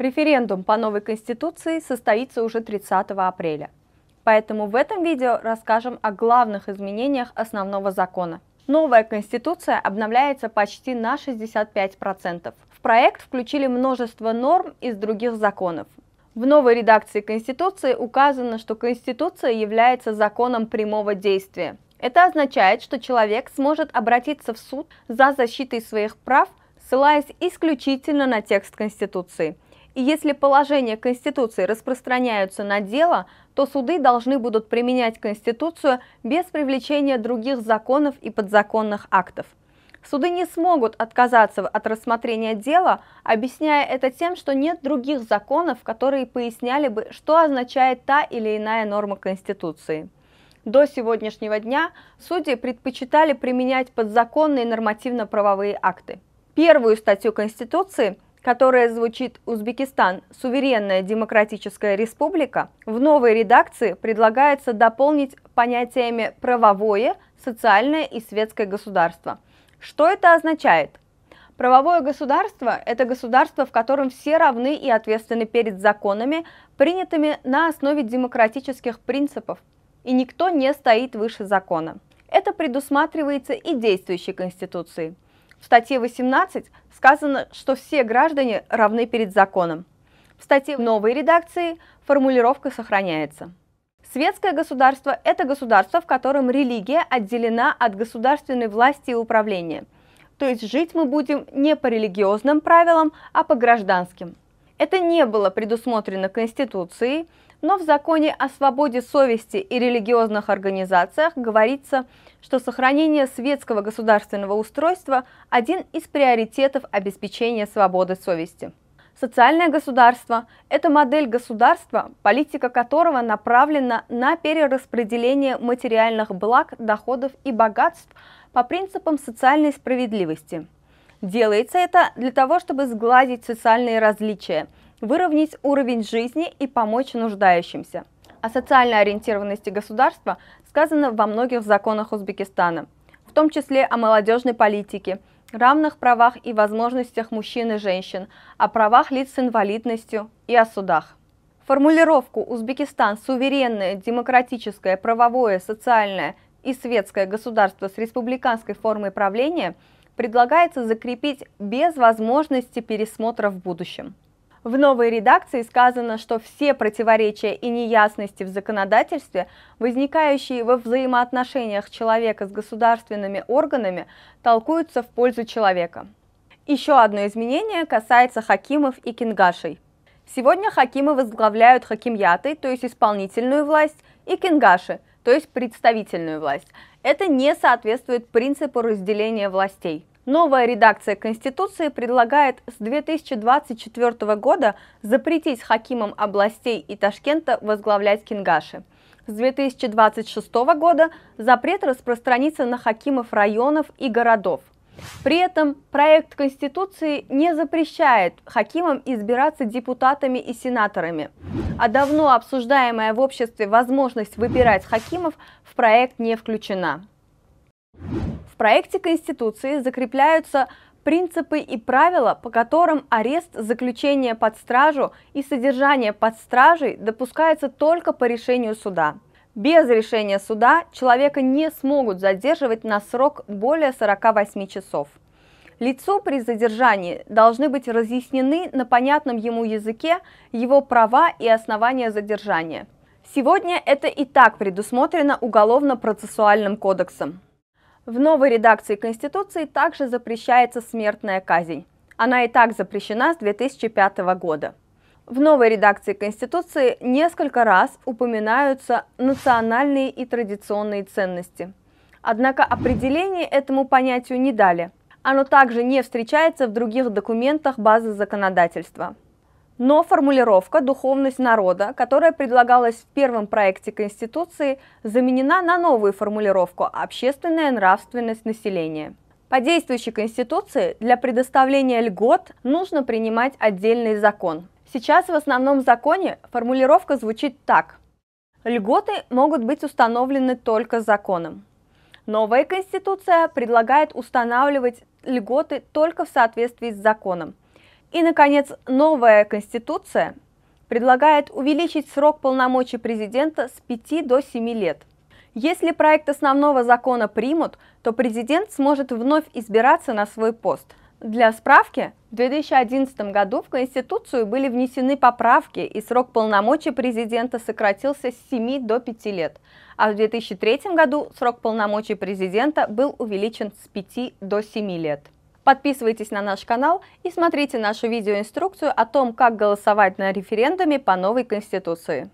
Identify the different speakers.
Speaker 1: Референдум по новой Конституции состоится уже 30 апреля. Поэтому в этом видео расскажем о главных изменениях основного закона. Новая Конституция обновляется почти на 65%. В проект включили множество норм из других законов. В новой редакции Конституции указано, что Конституция является законом прямого действия. Это означает, что человек сможет обратиться в суд за защитой своих прав, ссылаясь исключительно на текст Конституции – и если положения Конституции распространяются на дело, то суды должны будут применять Конституцию без привлечения других законов и подзаконных актов. Суды не смогут отказаться от рассмотрения дела, объясняя это тем, что нет других законов, которые поясняли бы, что означает та или иная норма Конституции. До сегодняшнего дня судьи предпочитали применять подзаконные нормативно-правовые акты. Первую статью Конституции – которая звучит «Узбекистан. Суверенная демократическая республика», в новой редакции предлагается дополнить понятиями «правовое», «социальное» и «светское государство». Что это означает? Правовое государство – это государство, в котором все равны и ответственны перед законами, принятыми на основе демократических принципов, и никто не стоит выше закона. Это предусматривается и действующей Конституцией – в статье 18 сказано, что все граждане равны перед законом. В статье новой редакции формулировка сохраняется. Светское государство – это государство, в котором религия отделена от государственной власти и управления. То есть жить мы будем не по религиозным правилам, а по гражданским. Это не было предусмотрено Конституцией, но в законе о свободе совести и религиозных организациях говорится – что сохранение светского государственного устройства – один из приоритетов обеспечения свободы совести. Социальное государство – это модель государства, политика которого направлена на перераспределение материальных благ, доходов и богатств по принципам социальной справедливости. Делается это для того, чтобы сгладить социальные различия, выровнять уровень жизни и помочь нуждающимся – о социальной ориентированности государства сказано во многих законах Узбекистана, в том числе о молодежной политике, равных правах и возможностях мужчин и женщин, о правах лиц с инвалидностью и о судах. Формулировку «Узбекистан – суверенное, демократическое, правовое, социальное и светское государство с республиканской формой правления» предлагается закрепить без возможности пересмотра в будущем. В новой редакции сказано, что все противоречия и неясности в законодательстве, возникающие во взаимоотношениях человека с государственными органами, толкуются в пользу человека. Еще одно изменение касается хакимов и кингашей. Сегодня хакимы возглавляют хакимьяты, то есть исполнительную власть, и кингаши, то есть представительную власть. Это не соответствует принципу разделения властей. Новая редакция Конституции предлагает с 2024 года запретить хакимам областей и Ташкента возглавлять кингаши. С 2026 года запрет распространится на хакимов районов и городов. При этом проект Конституции не запрещает хакимам избираться депутатами и сенаторами, а давно обсуждаемая в обществе возможность выбирать хакимов в проект не включена проекте Конституции закрепляются принципы и правила, по которым арест, заключение под стражу и содержание под стражей допускается только по решению суда. Без решения суда человека не смогут задерживать на срок более 48 часов. Лицу при задержании должны быть разъяснены на понятном ему языке его права и основания задержания. Сегодня это и так предусмотрено Уголовно-процессуальным кодексом. В новой редакции Конституции также запрещается смертная казнь. Она и так запрещена с 2005 года. В новой редакции Конституции несколько раз упоминаются национальные и традиционные ценности. Однако определение этому понятию не дали. Оно также не встречается в других документах базы законодательства. Но формулировка «духовность народа», которая предлагалась в первом проекте Конституции, заменена на новую формулировку «общественная нравственность населения». По действующей Конституции для предоставления льгот нужно принимать отдельный закон. Сейчас в основном законе формулировка звучит так. Льготы могут быть установлены только законом. Новая Конституция предлагает устанавливать льготы только в соответствии с законом – и, наконец, новая Конституция предлагает увеличить срок полномочий президента с 5 до 7 лет. Если проект основного закона примут, то президент сможет вновь избираться на свой пост. Для справки, в 2011 году в Конституцию были внесены поправки, и срок полномочий президента сократился с 7 до 5 лет, а в 2003 году срок полномочий президента был увеличен с 5 до 7 лет. Подписывайтесь на наш канал и смотрите нашу видеоинструкцию о том, как голосовать на референдуме по новой Конституции.